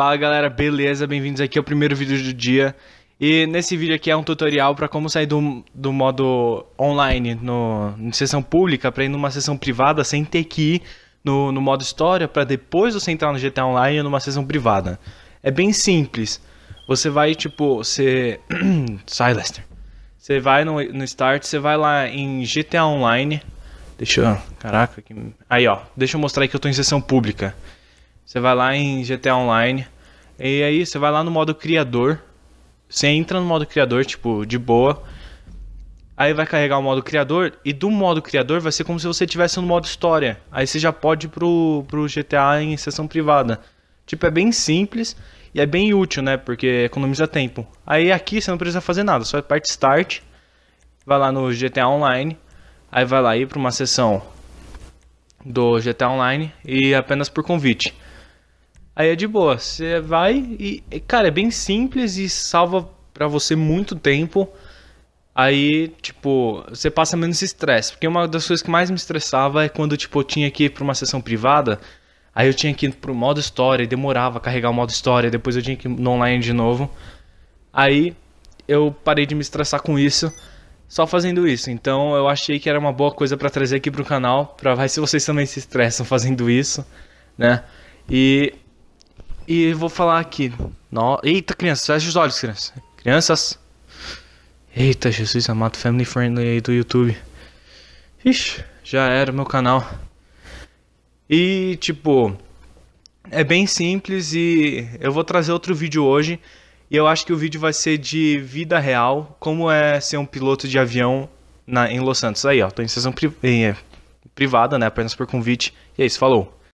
Fala galera, beleza? Bem-vindos aqui ao primeiro vídeo do dia. E nesse vídeo aqui é um tutorial para como sair do, do modo online no, em sessão pública para ir numa sessão privada sem ter que ir no, no modo história para depois você entrar no GTA Online numa sessão privada. É bem simples. Você vai tipo, você. Sai, Lester. Você vai no, no Start, você vai lá em GTA Online. Deixa eu. Caraca, aí ó, deixa eu mostrar aí que eu tô em sessão pública. Você vai lá em GTA Online. E aí você vai lá no modo criador. Você entra no modo criador, tipo, de boa. Aí vai carregar o modo criador. E do modo criador vai ser como se você estivesse no modo história. Aí você já pode ir pro, pro GTA em sessão privada. Tipo, é bem simples e é bem útil, né? Porque economiza tempo. Aí aqui você não precisa fazer nada, só é parte start. Vai lá no GTA Online. Aí vai lá ir para uma sessão do GTA Online e apenas por convite. Aí é de boa, você vai e, cara, é bem simples e salva para você muito tempo. Aí, tipo, você passa menos estresse. Porque uma das coisas que mais me estressava é quando, tipo, eu tinha que ir pra uma sessão privada. Aí eu tinha que ir pro modo história e demorava a carregar o modo história. Depois eu tinha que ir no online de novo. Aí eu parei de me estressar com isso só fazendo isso. Então eu achei que era uma boa coisa para trazer aqui pro canal. Pra ver se vocês também se estressam fazendo isso, né? E e vou falar aqui. No... Eita, crianças, fecha os olhos, crianças. Crianças. Eita, Jesus amado, family friendly aí do YouTube. Ixi, já era o meu canal. E, tipo, é bem simples e eu vou trazer outro vídeo hoje. E eu acho que o vídeo vai ser de vida real, como é ser um piloto de avião na, em Los Santos. Aí, ó, tô em sessão pri eh, privada, né, apenas por convite. E é isso, falou.